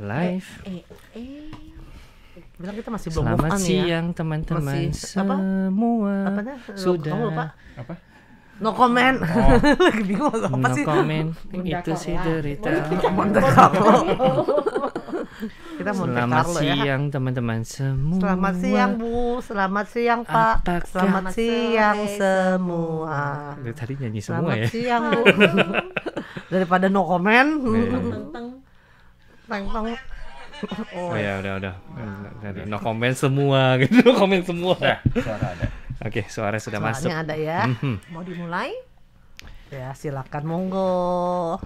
live. Eh, eh, eh. Bilang kita masih belum Selamat move on ya? siang ya. teman-teman semua. Apa? Sudah. Kamu lupa? Apa? No comment. Oh. Lagi bingung apa no sih? No comment. Itu sih cerita. Monte Carlo. kita mau Selamat Carlo ya. siang ya. teman-teman semua. Selamat siang Bu, selamat siang Pak. Apakah? Selamat siang semua. Dari tadi nyanyi semua selamat ya. Selamat siang Bu. Daripada no comment. Iya. tang tang oh ya udah udah jadi oh. no comment semua gitu no comment semua nah, suara ada oke okay, suara sudah Suaranya masuk ada ya mm -hmm. mau dimulai ya silakan monggo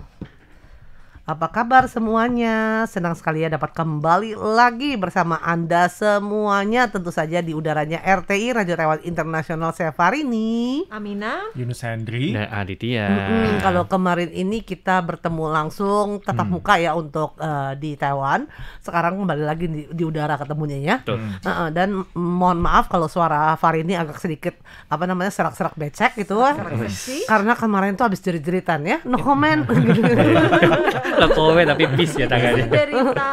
apa kabar semuanya? Senang sekali ya dapat kembali lagi bersama Anda semuanya Tentu saja di udaranya RTI Radio Rewan Internasional Sefarini Amina Yunus Hendri Dan Aditya mm Kalau kemarin ini kita bertemu langsung tetap hmm. muka ya untuk uh, di Taiwan Sekarang kembali lagi di, di udara ketemunya ya hmm. uh, uh, Dan mohon maaf kalau suara Farini agak sedikit apa namanya serak-serak becek gitu serak -serak Karena kemarin tuh habis jerit-jeritan ya No comment Lekowe tapi bis ya tangannya. Derita.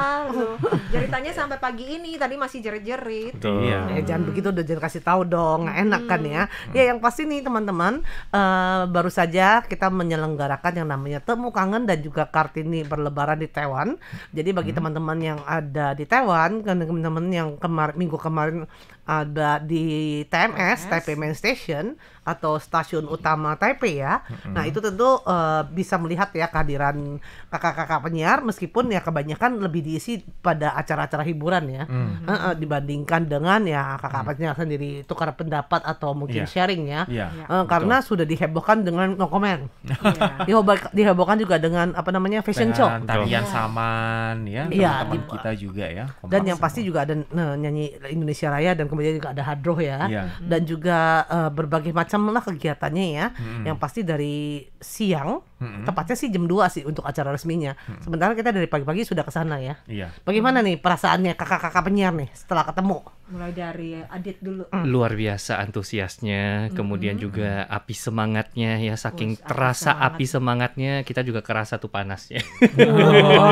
Jeritanya sampai pagi ini tadi masih jerit-jerit. Iya. Eh, jangan begitu udah jangan kasih tahu dong. gak enak kan ya. Hmm. Ya yang pasti nih teman-teman uh, baru saja kita menyelenggarakan yang namanya Temu Kangen dan juga Kartini berlebaran di Taiwan. Jadi bagi hmm. teman-teman hmm. yang ada di Taiwan, teman-teman yang kemar minggu kemarin ada di TMS, Taipei Main Station atau stasiun utama Taipei ya. Nah, itu tentu uh, bisa melihat ya kehadiran kakak-kakak penyiar meskipun ya kebanyakan lebih diisi pada acara-acara hiburan ya. Mm-hmm. Uh, dibandingkan dengan ya kakak mm penyiar sendiri tukar pendapat atau mungkin yeah. sharing ya. Yeah. Iya. Iya. Uh, karena Betul. sudah dihebohkan dengan no comment. yeah. Iya. Dihebohkan, juga dengan apa namanya fashion dengan show. Tarian yeah. saman ya, teman-teman yeah, kita juga ya. Dan yang pasti juga ada uh, nyanyi Indonesia Raya dan kemudian juga ada hadroh ya yeah. dan juga uh, berbagai macam lah kegiatannya ya hmm. yang pasti dari siang hmm Tepatnya sih jam 2 sih untuk acara resminya. Mm-hmm. Sementara kita dari pagi-pagi sudah ke sana ya. Iya. Bagaimana nih perasaannya kakak-kakak penyiar nih setelah ketemu? Mulai dari Adit dulu. Mm. Luar biasa antusiasnya, mm-hmm. kemudian juga api semangatnya ya saking Ush, terasa api, semangat. api semangatnya kita juga kerasa tuh panasnya. Oh.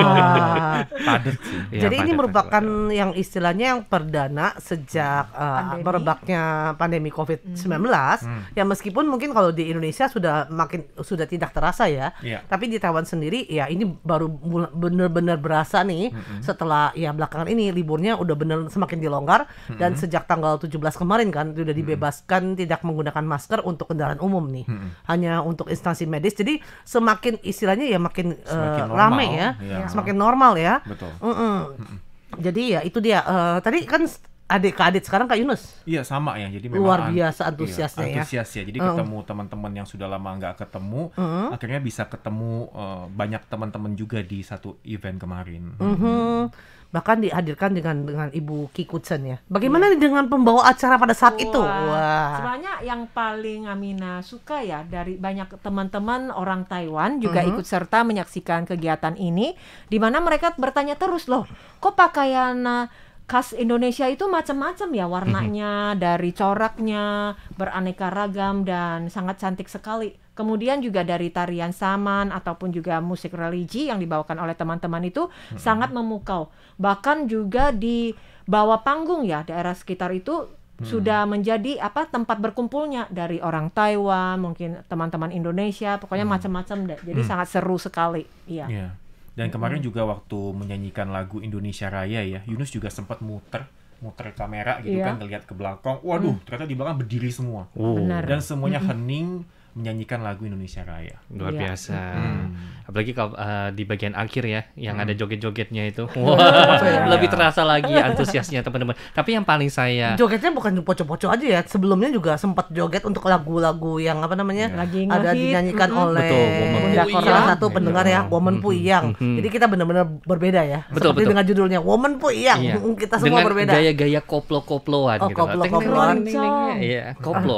padat sih. Ya, Jadi iya, ini merupakan padat. yang istilahnya yang perdana sejak mm. uh, pandemi. uh, merebaknya pandemi COVID-19 mm-hmm. ya meskipun mungkin kalau di Indonesia sudah makin sudah tidak terasa ya ya. Yeah. Tapi di Taiwan sendiri ya ini baru bener-bener berasa nih mm-hmm. setelah ya belakangan ini liburnya udah bener semakin dilonggar mm-hmm. dan sejak tanggal 17 kemarin kan sudah dibebaskan mm-hmm. tidak menggunakan masker untuk kendaraan umum nih. Mm-hmm. Hanya untuk instansi medis. Jadi semakin istilahnya ya makin, eh, semakin uh, ramai ya. Yeah. Semakin normal ya. Betul. Mm -mm. jadi ya itu dia. Uh, tadi kan adik ke adik sekarang Kak Yunus. Iya sama ya. Jadi memang luar biasa iya, antusiasnya iya, antusias ya. ya. Jadi uh. ketemu teman-teman yang sudah lama nggak ketemu, uh. akhirnya bisa ketemu uh, banyak teman-teman juga di satu event kemarin. Uh mhm. -huh. hmm bahkan dihadirkan dengan dengan Ibu Kikutsen ya. Bagaimana yeah. dengan pembawa acara pada saat Wah. itu? Wah. Sebenarnya yang paling Amina suka ya dari banyak teman-teman orang Taiwan juga uh-huh. ikut serta menyaksikan kegiatan ini di mana mereka bertanya terus loh, kok pakaian eh, khas Indonesia itu macam-macam ya warnanya mm-hmm. dari coraknya beraneka ragam dan sangat cantik sekali. Kemudian juga dari tarian saman ataupun juga musik religi yang dibawakan oleh teman-teman itu mm-hmm. sangat memukau. Bahkan juga di bawah panggung ya daerah sekitar itu mhm. sudah menjadi apa tempat berkumpulnya dari orang Taiwan mungkin teman-teman Indonesia pokoknya hmm. macam-macam deh jadi hmm. sangat seru sekali iya yeah. Dan kemarin juga waktu menyanyikan lagu Indonesia Raya ya, Yunus juga sempat muter muter kamera gitu yeah. kan ngeliat ke belakang. Waduh, mm. ternyata di belakang berdiri semua. Oh. Dan semuanya mm hening menyanyikan lagu Indonesia Raya. Luar yeah. biasa. Hmm. Apalagi kalau uh, di bagian akhir ya, yang hmm. ada joget-jogetnya itu. Wow, ya? lebih terasa lagi antusiasnya teman-teman. Tapi yang paling saya Jogetnya bukan poco-poco aja ya. Sebelumnya juga sempat joget untuk lagu-lagu yang apa namanya? yeah. ada dinyanyikan mm oleh Betul, salah iya. satu pendengar ya, Woman Puyang. Mm-hmm. Jadi kita benar-benar berbeda ya. Betul, Seperti betul. dengan judulnya Woman Puyang. Yeah. Kita semua dengan berbeda. gaya-gaya koplo-koploan oh, gitu. Koplo-koploan. Iya, koplo.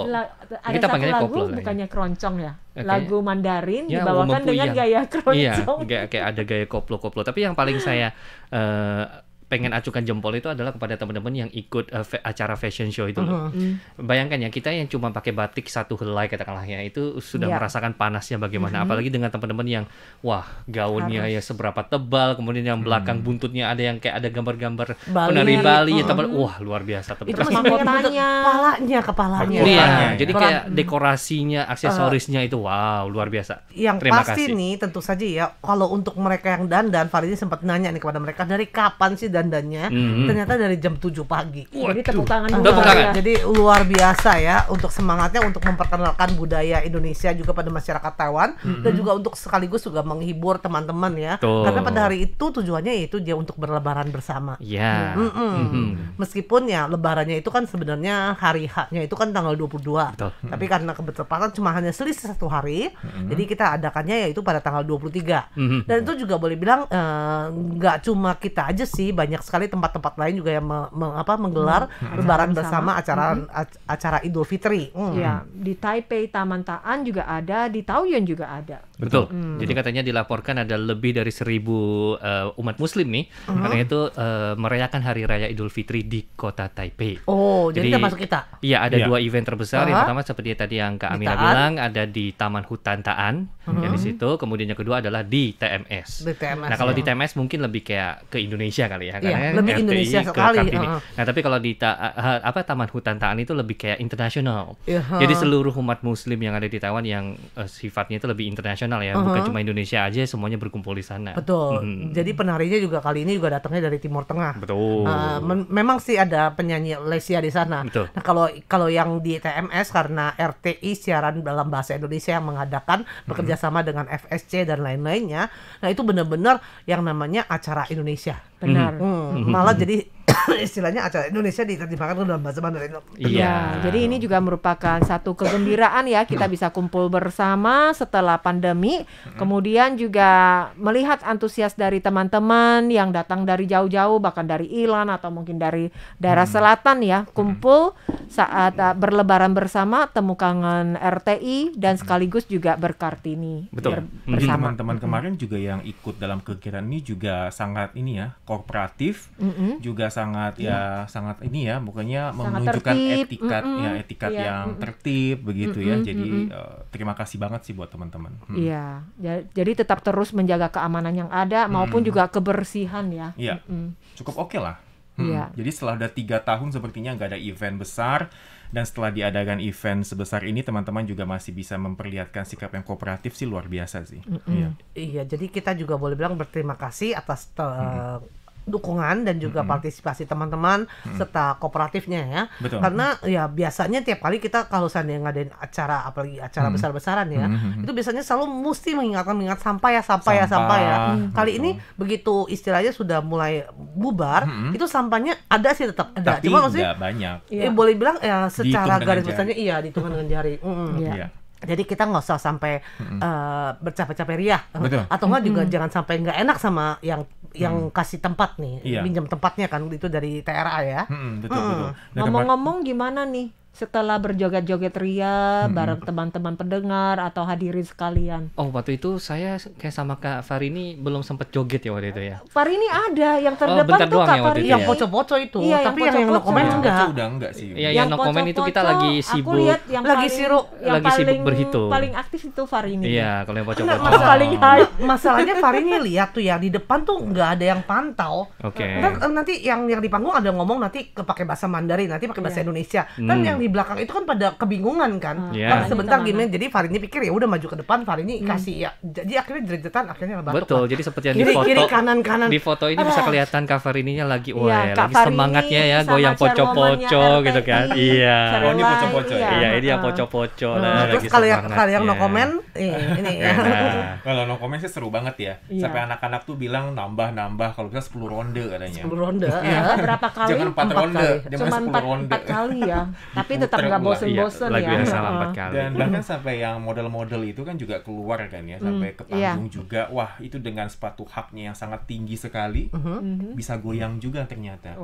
Kita panggilnya koplo. Ya. Bukannya keroncong ya. Okay. Lagu Mandarin ya, dibawakan dengan gaya iya, keroncong. Iya, kayak, ada gaya koplo-koplo. Tapi yang paling saya uh, pengen acukan jempol itu adalah kepada teman-teman yang ikut uh, acara fashion show itu loh. mm Bayangkan ya kita yang cuma pakai batik satu helai katakanlah ya itu sudah yeah. merasakan panasnya bagaimana mm-hmm. apalagi dengan teman-teman yang wah gaunnya Harus. ya seberapa tebal kemudian yang belakang hmm. buntutnya ada yang kayak ada gambar-gambar penari gitu. Bali ya teman hmm. wah luar biasa Tapi itu mahkotanya kepalanya kepalanya iya jadi kayak dekorasinya aksesorisnya uh, itu wow luar biasa yang Terima pasti kasih. nih tentu saja ya kalau untuk mereka yang dandan ini sempat nanya nih kepada mereka dari kapan sih dandannya mm-hmm. ternyata dari jam 7 pagi. Waduh. Jadi tepuk tangan dulu. Jadi luar biasa ya untuk semangatnya untuk memperkenalkan budaya Indonesia juga pada masyarakat Taiwan mm-hmm. dan juga untuk sekaligus juga menghibur teman-teman ya. Tuh. Karena pada hari itu tujuannya yaitu dia untuk berlebaran bersama. Iya. Yeah. Mm-hmm. Mm-hmm. Meskipun ya lebarannya itu kan sebenarnya hari haknya itu kan tanggal 22. Betul. Mm-hmm. Tapi karena kebetulan cuma hanya selisih satu hari, mm-hmm. jadi kita adakannya yaitu pada tanggal 23. Mm-hmm. Dan itu juga boleh bilang eh, nggak uh, cuma kita aja sih banyak banyak sekali tempat-tempat lain juga yang me, me, apa, menggelar hmm. lebaran bersama, bersama acara mm-hmm. acara Idul Fitri. Hmm. Ya, di Taipei Taman Taan juga ada, di Taoyuan juga ada. Betul. Hmm. Jadi katanya dilaporkan ada lebih dari seribu uh, umat Muslim nih, hmm. Uh-huh. karena itu uh, merayakan Hari Raya Idul Fitri di kota Taipei. Oh, jadi, kita masuk kita. Iya, ada ya. dua event terbesar. uh Yang uh-huh. pertama seperti tadi yang Kak Amira bilang ada di Taman Hutan Taan, hmm. yang di uh-huh. situ. Kemudian yang kedua adalah di TMS. Di TMS. Nah kalau ya. di TMS mungkin lebih kayak ke Indonesia kali ya, karena ya, lebih RTI Indonesia ke sekali. Kartini. Uh-huh. Nah tapi kalau di ta- eh, apa Taman Hutan Taan itu lebih kayak internasional. Uh-huh. Jadi seluruh umat Muslim yang ada di Taiwan yang uh, sifatnya itu lebih internasional internasional ya, uh -huh. bukan uh-huh. cuma Indonesia aja semuanya berkumpul di sana. Betul. Hmm. Jadi penarinya juga kali ini juga datangnya dari Timur Tengah. Betul. Uh, memang sih ada penyanyi Lesia di sana. Betul. Nah, kalau kalau yang di TMS karena RTI siaran dalam bahasa Indonesia yang mengadakan hmm. bekerja sama dengan FSC dan lain-lainnya. Nah, itu benar-benar yang namanya acara Indonesia. Benar. Hmm. Hmm. Malah jadi istilahnya acara Indonesia diterjemahkan ke dalam bahasa Mandarin. Iya. iya. Jadi ini juga merupakan satu kegembiraan ya kita bisa kumpul bersama setelah pandemi. Kemudian juga melihat antusias dari teman-teman yang datang dari jauh-jauh bahkan dari Ilan atau mungkin dari daerah selatan ya kumpul saat uh, berlebaran bersama temu kangen RTI dan sekaligus juga berkartini. Betul. Ber bersama teman-teman kemarin juga yang ikut dalam kegiatan ini juga sangat ini ya kooperatif mm -hmm. juga sangat ya, ya sangat ini ya bukannya menunjukkan tertib. etikat mm -mm. ya etikat yeah. yang tertib begitu mm -mm. ya jadi mm -mm. Uh, terima kasih banget sih buat teman-teman mm. iya hmm. jadi tetap terus menjaga keamanan yang ada mm. maupun juga kebersihan ya iya mm -mm. cukup oke okay lah Hmm. Yeah. Jadi setelah udah tiga tahun sepertinya nggak ada event besar dan setelah diadakan event sebesar ini teman-teman juga masih bisa memperlihatkan sikap yang kooperatif sih luar biasa sih. Mm -hmm. yeah. Iya, jadi kita juga boleh bilang berterima kasih atas mm -hmm dukungan dan juga mm -hmm. partisipasi teman-teman mm -hmm. serta kooperatifnya ya. Betul. Karena ya biasanya tiap kali kita kalau seandainya ngadain acara apalagi acara mm -hmm. besar-besaran ya, mm -hmm. itu biasanya selalu mesti mengingatkan mengingat sampah ya, ya, ya, sampah, sampah. ya, sampah ya. Mm -hmm. Kali ini begitu istilahnya sudah mulai bubar, mm -hmm. itu sampahnya ada sih tetap ada. Tapi Cuma maksudnya banyak. Ya, boleh bilang ya secara garis besarnya iya dihitung dengan jari. Mm -hmm. Iya. yeah. Yeah jadi kita nggak usah sampai mm -hmm. uh, bercapek-capek riah, eh, Betul. atau nggak juga mm -hmm. jangan sampai nggak enak sama yang yang hmm. kasih tempat nih, iya. pinjam tempatnya kan itu dari TRA ya. Hmm, betul hmm. betul. Nah, Ngomong-ngomong gimana nih setelah berjoget-joget ria hmm. bareng teman-teman pendengar atau hadirin sekalian. Oh, waktu itu saya kayak sama Kak Farini belum sempat joget ya waktu itu ya. Farini ada yang oh, terdepan oh, tuh Kak ya Farini. Yang ya? poco-poco itu, iya, tapi yang, yang, yang no comment enggak. Udah enggak sih. Iya, yang, yang no comment itu kita lagi sibuk. Aku lihat yang lagi sibuk yang lagi paling, sibuk berhitung. Paling aktif itu Farini. Iya, kalau yang poco-poco. Nah, paling hype. Masalahnya Farini lihat tuh ya di depan tuh enggak ada yang pantau. Oke. Okay. Eh, nanti yang yang di panggung ada ngomong nanti kepake bahasa Mandarin, nanti pakai bahasa iya. Indonesia. Kan hmm. yang di belakang itu kan pada kebingungan kan. Yeah. Iya. Nah, kan iya. sebentar iya. gimana? Jadi Farini pikir ya udah maju ke depan, Farini hmm. kasih ya. Jadi akhirnya jerejetan akhirnya batuk. Betul. Kan. Jadi seperti yang kiri, di foto kiri kanan kanan. Di foto ini bisa kelihatan Kak Farininya lagi wah ya, ya lagi semangatnya ya goyang poco-poco gitu kan. Hmm. Iya. Oh ini poco-poco. Ya? Iya, ini ya poco-poco hmm. lah Terus kalau yang kalau yang no comment ini ya. Kalau no comment sih seru banget ya. Sampai anak-anak tuh bilang nambah-nambah kalau bisa sepuluh ronde katanya. sepuluh ronde. Eh, berapa kali? Jangan 4 ronde. cuma empat kali ya. tapi tetap nggak iya, bosen-bosen ya. Lagu yang empat kali. Dan bahkan sampai yang model-model itu kan juga keluar kan ya sampai mm, ke iya. panggung juga. Wah itu dengan sepatu haknya yang sangat tinggi sekali mm-hmm. Mm-hmm. bisa goyang juga ternyata.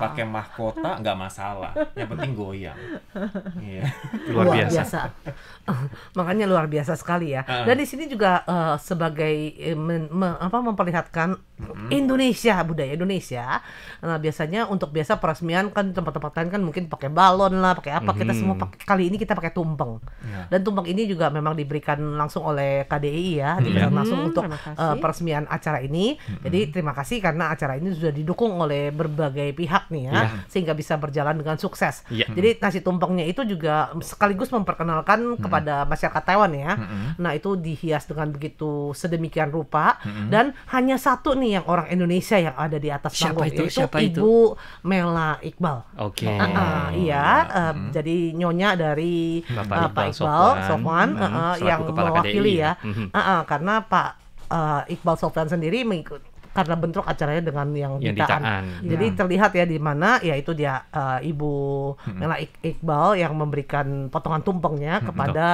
Pakai mahkota nggak masalah. Yang penting goyang. yeah. luar, biasa. Makanya luar biasa sekali ya. Ah. Dan di sini juga uh, sebagai eh, apa memperlihatkan mm-hmm. Indonesia budaya Indonesia. Nah biasanya untuk biasa peresmian kan tempat-tempat lain kan mungkin pakai balon lah, pakai apa kita semua hmm. pakai, kali ini kita pakai tumpeng yeah. dan tumpeng ini juga memang diberikan langsung oleh KDI ya diberikan yeah. Hmm. langsung hmm, untuk uh, peresmian acara ini mm-hmm. jadi terima kasih karena acara ini sudah didukung oleh berbagai pihak nih ya yeah. sehingga bisa berjalan dengan sukses yeah. jadi nasi tumpengnya itu juga sekaligus memperkenalkan mm-hmm. kepada masyarakat Taiwan ya mm-hmm. nah itu dihias dengan begitu sedemikian rupa mm-hmm. dan hanya satu nih yang orang Indonesia yang ada di atas panggung itu, yaitu siapa itu? Mela Iqbal. Oke. Okay. Uh, uh, iya, uh, Hmm. jadi nyonya dari Bapak uh, Pak Iqbal Sofwan uh, yang mewakili ya, uh -huh. Uh, uh, karena Pak uh, Iqbal Sofwan sendiri mengikuti karena bentrok acaranya dengan yang, yang ditaan. ditaan. Jadi ya. terlihat ya di mana ya itu dia uh, Ibu hmm. Nela Iqbal yang memberikan potongan tumpengnya hmm. kepada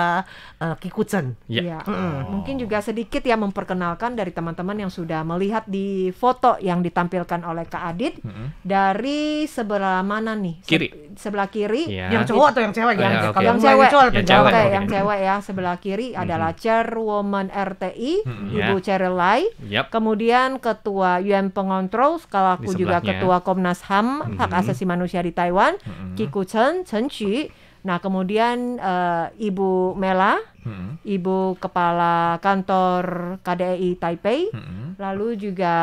uh, eh, Kikucen. Ya. ya. Hmm. Oh. Mungkin juga sedikit ya memperkenalkan dari teman-teman yang sudah melihat di foto yang ditampilkan oleh Kak Adit hmm. dari sebelah mana nih? Kiri. Se sebelah kiri. Ya. Yang cowok atau yang cewek? Oh, yang, okay. yang cewek. Yang cewek. Yang cewek, okay, okay. yang cewek ya. Sebelah kiri hmm. adalah Chairwoman RTI, hmm. Ibu yeah. Cerelai. Yep. Kemudian ketua ketua Yuan Pengontrol, kalau aku juga ya. ketua Komnas HAM mm-hmm. hak asasi manusia di Taiwan, mm-hmm. Kiku Chen Chen Qi. Nah, kemudian uh, Ibu Mela, hmm. Ibu Kepala Kantor KDI Taipei, hmm. lalu juga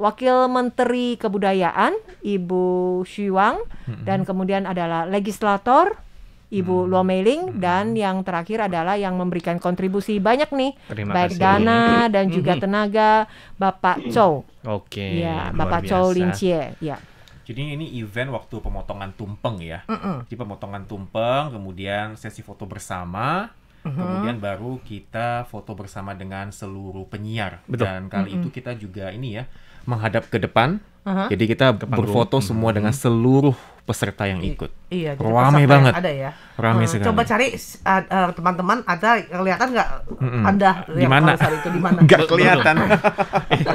Wakil Menteri Kebudayaan Ibu mm hmm. dan kemudian adalah legislator Ibu hmm. Lua hmm. dan yang terakhir adalah yang memberikan kontribusi banyak nih Terima baik kasih. dana dan juga tenaga Bapak Chow. Oke. Okay, ya, Bapak biasa. Chow Lin Chie. Ya. Jadi ini event waktu pemotongan tumpeng ya. Mm -mm. Jadi pemotongan tumpeng, kemudian sesi foto bersama, mm -hmm. kemudian baru kita foto bersama dengan seluruh penyiar. Betul. Dan kali mm itu kita juga ini ya menghadap ke depan huh Jadi kita berfoto dulu. Hmm. semua dengan seluruh peserta yang ikut. I- iya, ramai banget. Ada ya. Ramai uh, sekali. Coba cari uh, uh, teman-teman ada kelihatan nggak mm Anda di mana di mana? Enggak kelihatan.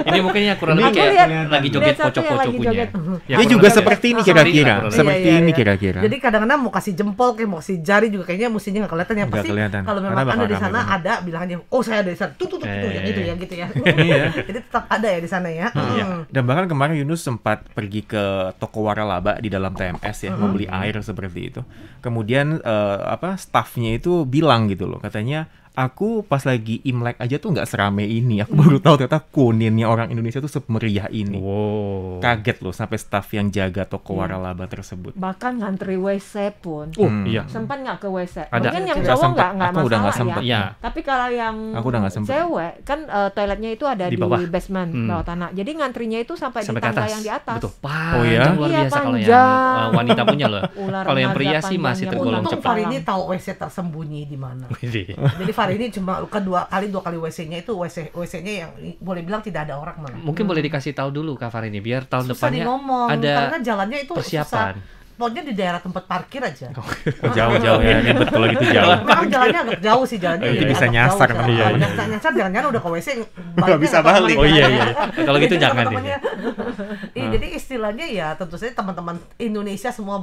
ini mungkin kurang lebih kayak lagi joget kocok-kocok punya. Ya, juga seperti ini kira-kira. Seperti iya, iya, ini iya. kira-kira. Jadi kadang-kadang mau kasih jempol kayak mau kasih jari juga kayaknya mestinya nggak kelihatan ya pasti. Kalau memang Anda di sana ada bilangnya oh saya ada di sana. Tuh tuh tuh yang itu ya gitu ya. Jadi tetap ada ya di sana ya. Hmm. Dan bahkan kemarin sempat pergi ke toko waralaba di dalam TMS ya hmm. membeli air seperti itu. Kemudian uh, apa staffnya itu bilang gitu loh katanya aku pas lagi Imlek aja tuh nggak serame ini. Aku baru hmm. tahu ternyata kuninnya orang Indonesia tuh semeriah ini. Wow. Kaget loh sampai staff yang jaga toko yeah. Hmm. waralaba tersebut. Bahkan ngantri WC pun. Oh, mm. iya. Sempat nggak ke WC? Ada. Mungkin yang cowok nggak nggak masalah udah ya. gak sempet. ya. ya. Tapi kalau yang aku udah gak sempet. cewek kan uh, toiletnya itu ada di, bawah. di basement hmm. bawah tanah. Jadi ngantrinya itu sampai, sampai di tangga atas. yang di atas. Betul. Panjang oh, iya? luar iya, kalau yang uh, wanita punya loh. kalau yang pria sih masih tergolong cepat. Untung Farini tahu WC tersembunyi di mana. Iya. Jadi hari ini cuma luka dua kali dua kali WC-nya itu WC WC-nya yang boleh bilang tidak ada orang malah. Mungkin hmm. boleh dikasih tahu dulu Kak Farini biar tahun susah depannya ngomong, ada karena jalannya itu persiapan. Susah. Pokoknya di daerah tempat parkir aja. Oh, oh, jauh-jauh ya, ribet kalau gitu jauh. Memang jalannya agak jauh sih jalannya. Jadi ya, bisa nyasar kan iya. iya. nyasar jangan-jangan udah ke WC nggak bisa balik. Oh iya iya. kalau gitu jangan deh. Iya, jadi istilahnya ya tentu saja teman-teman Indonesia semua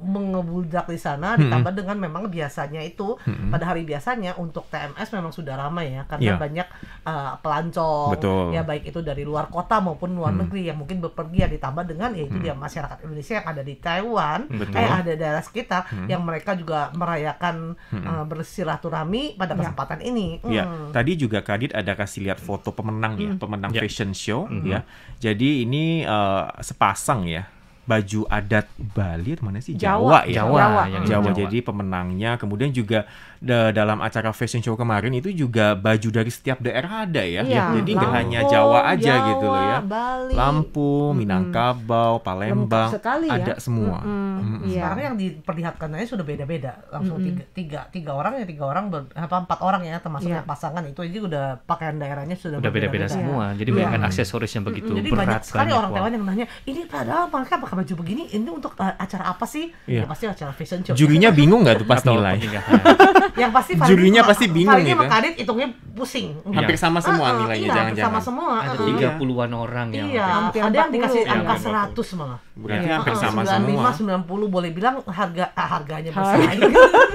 mengebudak di sana hmm. ditambah dengan memang biasanya itu hmm. pada hari biasanya untuk TMS memang sudah ramai ya karena yeah. banyak uh, pelancong Betul. ya baik itu dari luar kota maupun luar hmm. negeri yang mungkin bepergian ya, ditambah dengan ya itu hmm. dia masyarakat Indonesia yang ada di Taiwan Betul. eh ada daerah sekitar hmm. yang mereka juga merayakan hmm. uh, bersilaturahmi pada iya. kesempatan ya. ini. Hmm. Ya, tadi juga Kadit ada kasih lihat foto pemenang hmm. ya, mm. pemenang yeah. fashion show hmm. ya. Jadi ini uh, sepasang ya baju adat Bali mana sih Jawa, Jawa ya Jawa, Jawa. Yang Jawa. Jawa. Jadi pemenangnya kemudian juga dalam acara fashion show kemarin itu juga baju dari setiap daerah ada ya. ya Jadi nggak hanya Jawa aja Jawa, gitu loh ya. Bali. Lampung, Minangkabau, Palembang, ya? ada semua. Mm -hmm. Mm -hmm. Iya. Sekarang yang diperlihatkan aja sudah beda-beda. Langsung -hmm. tiga, tiga, tiga orang ya tiga orang apa empat orang ya termasuk yeah. pasangan itu jadi udah pakaian daerahnya sudah udah beda-beda semua. Jadi yeah. aksesoris yang begitu -hmm. Jadi berat. Banyak sekali orang Taiwan yang nanya, ini padahal mereka pakai baju begini, ini untuk eh, acara apa sih? Yeah. Ya pasti acara fashion show. Jurinya bingung nggak tuh pas nilai? yang pasti jurinya pasti bingung Farid gitu. Ya, sama Kadit hitungnya pusing. Ya. Hampir sama semua uh, nilainya iya, jangan-jangan. Sama semua. Ada iya. tiga puluhan orang yang iya, hampir ada yang dikasih ya, angka seratus malah. Berarti ya. hampir sama 95, semua. 95 90 boleh bilang harga ah, harganya bersaing.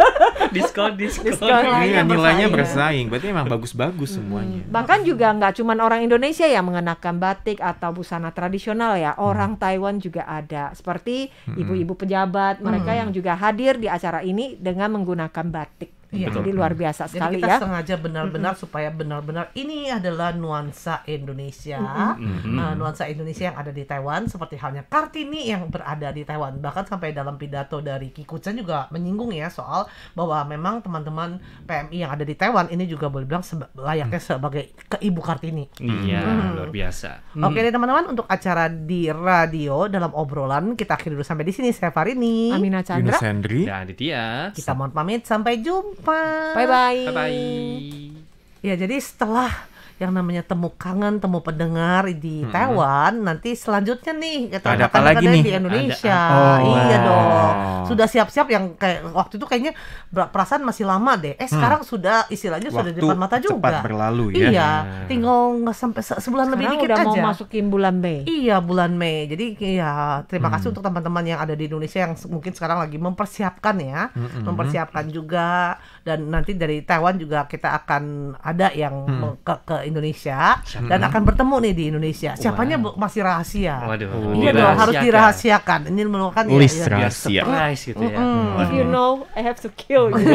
diskon, diskon. diskon. Nilainya, nilainya bersaing. Berarti emang bagus-bagus semuanya. Hmm. Bahkan juga nggak cuma orang Indonesia yang mengenakan batik atau busana tradisional ya. Hmm. Orang hmm. Taiwan juga ada. Seperti hmm. ibu-ibu pejabat, mereka hmm. yang juga hadir di acara ini dengan menggunakan batik. Iya. Betul. Jadi luar biasa Jadi sekali kita ya. sengaja benar-benar mm -hmm. supaya benar-benar ini adalah nuansa Indonesia, mm -hmm. uh, nuansa Indonesia yang ada di Taiwan seperti halnya Kartini yang berada di Taiwan. Bahkan sampai dalam pidato dari Kikuchan juga menyinggung ya soal bahwa memang teman-teman PMI yang ada di Taiwan ini juga boleh bilang seba layaknya mm. sebagai ke ibu Kartini. Iya, mm -hmm. luar biasa. Mm. Oke okay, teman-teman untuk acara di radio dalam obrolan kita akhiri dulu sampai di sini saya Farini, Amina Chandra, Yunus Hendri, dan Aditya. Kita mohon pamit sampai jumpa jumpa. Bye bye. Bye bye. Ya jadi setelah yang namanya temu kangen, temu pendengar di hmm. Taiwan. Nanti selanjutnya nih kita ada apa lagi nih di Indonesia. Ada, oh, iya wow. dong. Sudah siap-siap yang kayak waktu itu kayaknya perasaan masih lama deh. Eh hmm. sekarang sudah istilahnya waktu sudah di depan mata juga. Cepat berlalu ya. Iya, iya, tinggal nggak sampai se sebulan sekarang lebih dikit udah aja. mau masukin bulan Mei. Iya, bulan Mei. Jadi ya terima hmm. kasih untuk teman-teman yang ada di Indonesia yang mungkin sekarang lagi mempersiapkan ya, hmm. mempersiapkan juga dan nanti dari Taiwan juga kita akan ada yang hmm. ke, ke Indonesia hmm. dan mm-hmm. akan bertemu nih di Indonesia. Siapanya wow. masih rahasia. Waduh. Oh, iya dong harus dirahasiakan. Ini merupakan ya, List ya, ya, rahasia. surprise gitu ya. Mm. If you know, I have to kill you.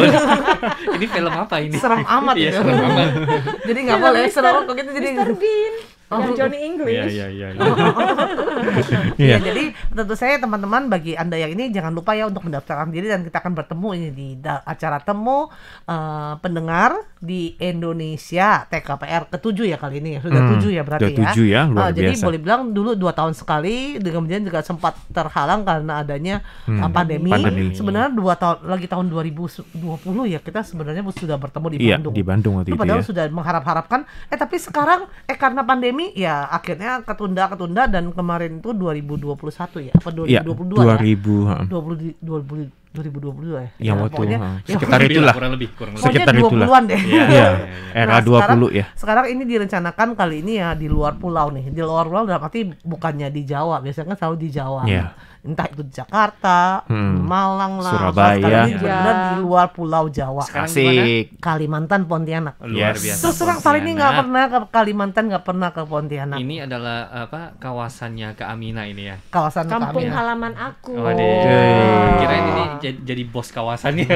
ini film apa ini? Seram amat iya, ya. Serem amat. jadi nggak boleh seram kok gitu jadi. Mister Bean. Oh. Yang Johnny English. Iya, iya, iya. Iya, iya. Ya, jadi tentu saya teman-teman bagi Anda yang ini jangan lupa ya untuk mendaftarkan diri dan kita akan bertemu ini di acara temu uh, pendengar di Indonesia TKPR ketujuh ya kali ini ya. sudah hmm, tujuh ya berarti sudah ya. ya uh, Jadi boleh bilang dulu dua tahun sekali, dengan kemudian juga sempat terhalang karena adanya eh, hmm, pandemi. pandemi. Sebenarnya dua tahun lagi tahun 2020 ya kita sebenarnya sudah bertemu di iya, Bandung. Iya, di Bandung waktu itu. Padahal ya. sudah mengharap-harapkan. Eh tapi sekarang eh karena pandemi pandemi ya akhirnya ketunda ketunda dan kemarin itu 2021 ya apa 2022 ya? 2000 ya? 2000, 2000 2022 ya. Yang waktu pokoknya, ha. Ya, sekitar ya, itulah. Kurang lebih, kurang lebih. Sekitar 20-an deh. Iya. Ya. Era nah, 20 sekarang, ya. Sekarang ini direncanakan kali ini ya di luar pulau nih. Di luar pulau dalam arti bukannya di Jawa, biasanya kan selalu di Jawa. Yeah entah itu Jakarta, hmm. Malang lah, Surabaya, ya. benar di luar Pulau Jawa, Asik. Kalimantan, Pontianak. Luar biasa. Terus terang kali ini nggak pernah ke Kalimantan, nggak pernah ke Pontianak. Ini adalah apa kawasannya ke Amina ini ya? Kawasan kampung halaman aku. Oh, oh. ini iya. jadi, jadi bos kawasannya.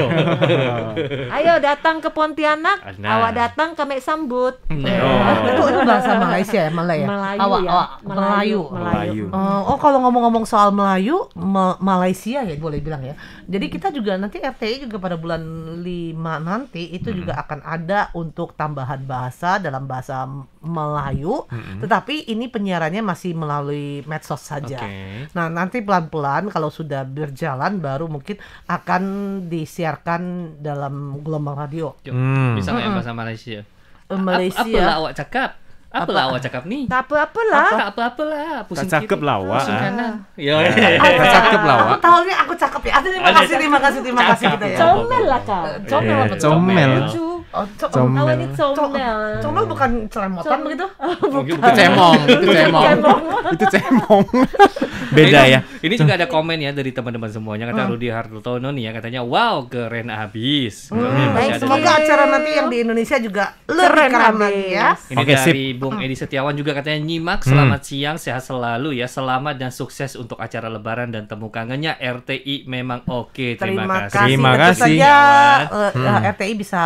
Ayo datang ke Pontianak, nah. awak datang ke Mek Sambut. Nah. Iya. Oh. itu, bahasa Malaysia ya, Malaysia. Melayu awak, ya? Awak, Melayu. Melayu. Melayu. Melayu. oh, oh kalau ngomong-ngomong soal Melayu, dulu Ma Malaysia ya boleh bilang ya. Jadi kita juga nanti RTI juga pada bulan 5 nanti itu hmm. juga akan ada untuk tambahan bahasa dalam bahasa Melayu, hmm. tetapi ini penyiarannya masih melalui medsos saja. Okay. Nah, nanti pelan-pelan kalau sudah berjalan baru mungkin akan disiarkan dalam gelombang radio. Hmm. Bisa nggak bahasa Malaysia? Eh, Malaysia. Apa, apa awak cakap? apa lah awak cakap ni? Tak apa apalah. lah. Tak apa-apa lah. Pusing ah. iya, iya, tak iya. Cakap lah awak. Pusing kanan. Ya. Tak cakap lah awak. Aku tahu ni aku cakap. ya. Terima kasih, terima kasih, terima kasih. Comel lah kak. Eh, comel. Comel. Comel. Oh, co comel. Oh, ini comel. comel bukan celemotan begitu, Oh, oh bukan. Itu cemong, itu cemong. itu cemong. Beda ya. Ini juga ada komen ya dari teman-teman semuanya kata hmm. Rudy Hartono nih ya katanya wow keren abis. Hmm, baik, semoga acara nanti yang di Indonesia juga lebih keren lagi ya. Ini okay, dari sip. Bung Edi Setiawan juga katanya nyimak hmm. selamat hmm. siang sehat selalu ya selamat dan sukses untuk acara lebaran dan temu kangennya RTI memang oke okay. terima, terima kasih. Terima kasih. Terima kasih. Saja, uh, hmm. Eh, RTI bisa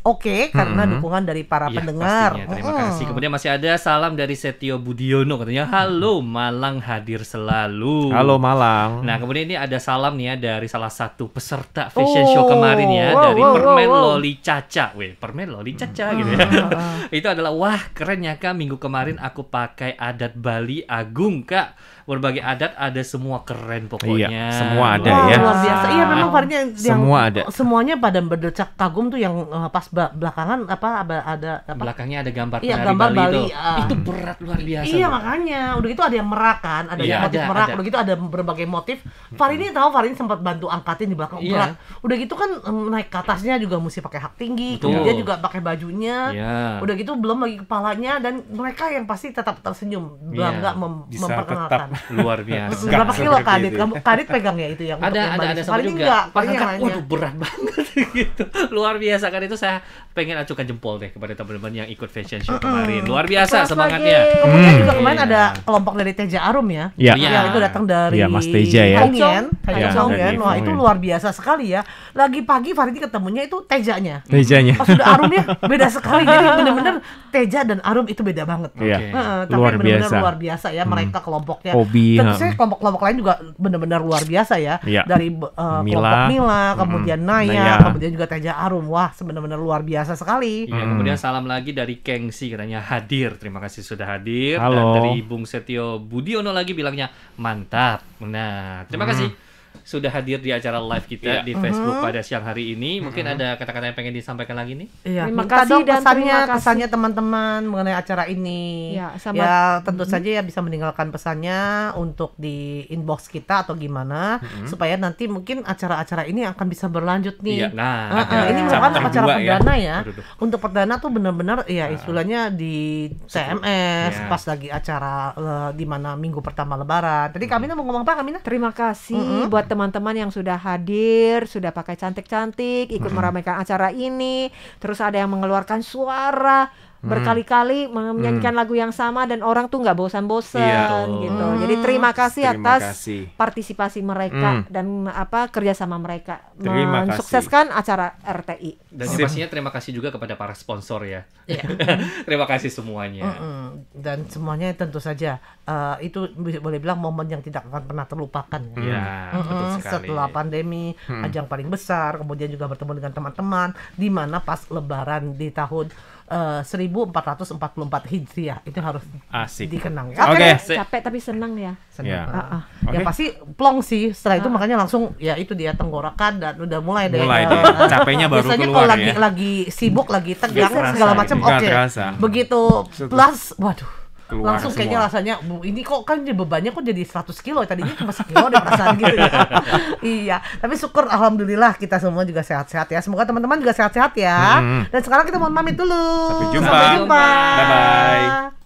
oke okay, karena mm-hmm. dukungan dari para ya, pendengar. Pastinya. Terima hmm. kasih. Kemudian masih ada salam dari Setio Budiono katanya, "Halo Malang hadir selalu." Halo Malang. Nah, kemudian ini ada salam nih ya dari salah satu peserta oh, fashion oh, show kemarin ya wow, dari wow, Permen wow, wow. Loli Caca. Wih, Permen Loli Caca hmm. gitu ya. Mm-hmm. Mm-hmm. Itu adalah wah keren ya Kak, minggu kemarin aku pakai adat Bali Agung, Kak berbagai adat ada semua keren pokoknya. Iya, semua ada wow, ya. Luar biasa. Iya memang ah. yang semua ada. Semuanya pada berdecak kagum tuh yang eh, apa? pas belakangan apa ada, apa? belakangnya ada gambar iya, gambar gitu. Bali, Bali itu. Uh, itu berat luar biasa iya bro. makanya udah gitu ada yang merak kan ada iya, yang motif ada, merak ada. udah gitu ada berbagai motif Farini tahu Farini sempat bantu angkatin di belakang iya. berat udah gitu kan naik ke atasnya juga mesti pakai hak tinggi Betul. dia juga pakai bajunya yeah. udah gitu belum lagi kepalanya dan mereka yang pasti tetap tersenyum bangga iya. mem Bisa memperkenalkan tetap luar biasa berapa kilo kadit ya. kamu kadit pegang ya itu yang ada ada ada sama juga enggak, pas angkat waduh berat banget gitu luar biasa kan itu saya pengen acukan jempol deh kepada teman-teman yang ikut fashion show kemarin. Luar biasa Kelas semangatnya. Kemudian hmm. juga kemarin yeah. ada kelompok dari Teja Arum ya. Iya. Yeah. Yang itu datang dari yeah, Mas Teja ya. Hongen, yeah, Hongen. Wah, itu luar biasa sekali ya. Lagi pagi Faridi ketemunya itu Tejanya. Tejanya. Pas Arum ya beda sekali. Jadi benar-benar Teja dan Arum itu beda banget. Iya. Okay. Uh, tapi luar benar biasa. luar biasa ya hmm. mereka hmm. kelompoknya. Hobi. Tentu saja kelompok-kelompok lain juga benar-benar luar biasa ya. Yeah. Dari uh, eh, Mila. kelompok Mila, hmm. kemudian Naya, Naya, kemudian juga Teja Arum. Wah, sebenarnya benar-benar luar biasa sekali. Iya, hmm. kemudian salam lagi dari Kengsi katanya hadir. Terima kasih sudah hadir. Halo. Dan dari Bung Setio Budiono lagi bilangnya mantap. Nah, terima hmm. kasih sudah hadir di acara live kita yeah. di Facebook mm-hmm. pada siang hari ini. Mungkin mm-hmm. ada kata-kata yang pengen disampaikan lagi nih. Iya. Terima kasih dan pesannya, terima kasih. pesannya teman-teman mengenai acara ini. Iya, ya, sama, ya tentu mm-hmm. saja ya bisa meninggalkan pesannya untuk di inbox kita atau gimana mm-hmm. supaya nanti mungkin acara-acara ini akan bisa berlanjut nih. Iya. Nah, uh, uh, ini merupakan acara ya. perdana ya. ya. Untuk perdana tuh benar-benar ya istilahnya di CMS ya. pas lagi acara uh, di mana minggu pertama Lebaran. Tadi mm mau ngomong apa Kamina? Terima kasih mm-hmm. buat teman-teman yang sudah hadir, sudah pakai cantik-cantik, ikut meramaikan acara ini, terus ada yang mengeluarkan suara Hmm. berkali-kali menyanyikan hmm. lagu yang sama dan orang tuh nggak bosan-bosan iya. gitu. gitu. Jadi terima kasih terima atas kasih. partisipasi mereka hmm. dan apa kerjasama mereka terima mensukseskan acara RTI. Dan oh. pastinya terima kasih juga kepada para sponsor ya. Iya. terima kasih semuanya. Dan semuanya tentu saja uh, itu boleh bilang momen yang tidak akan pernah terlupakan. Ya, mm hmm Setelah pandemi, hmm. ajang paling besar, kemudian juga bertemu dengan teman-teman, di mana pas Lebaran di tahun 1444 eh, Hijriah itu harus Asik. dikenang. Oke, okay. okay. capek tapi senang ya. Senang. Yeah. Ya. Uh, uh. Ah. Okay. Ya pasti plong sih. Setelah uh. itu ah. makanya langsung ya itu dia tenggorokan dan udah mulai deh. Mulai deh. Ah. capeknya baru Biasanya keluar kalau ya. lagi lagi sibuk, lagi tegang segala gitu. macam oke. Okay. Begitu plus waduh keluar langsung semua. kayaknya rasanya ini kok kan jadi bebannya kok jadi 100 kilo ya? tadinya cuma sekilo deh perasaan gitu ya iya tapi syukur alhamdulillah kita semua juga sehat-sehat ya semoga teman-teman juga sehat-sehat ya hmm. dan sekarang kita mohon pamit dulu sampai jumpa, sampai jumpa. bye bye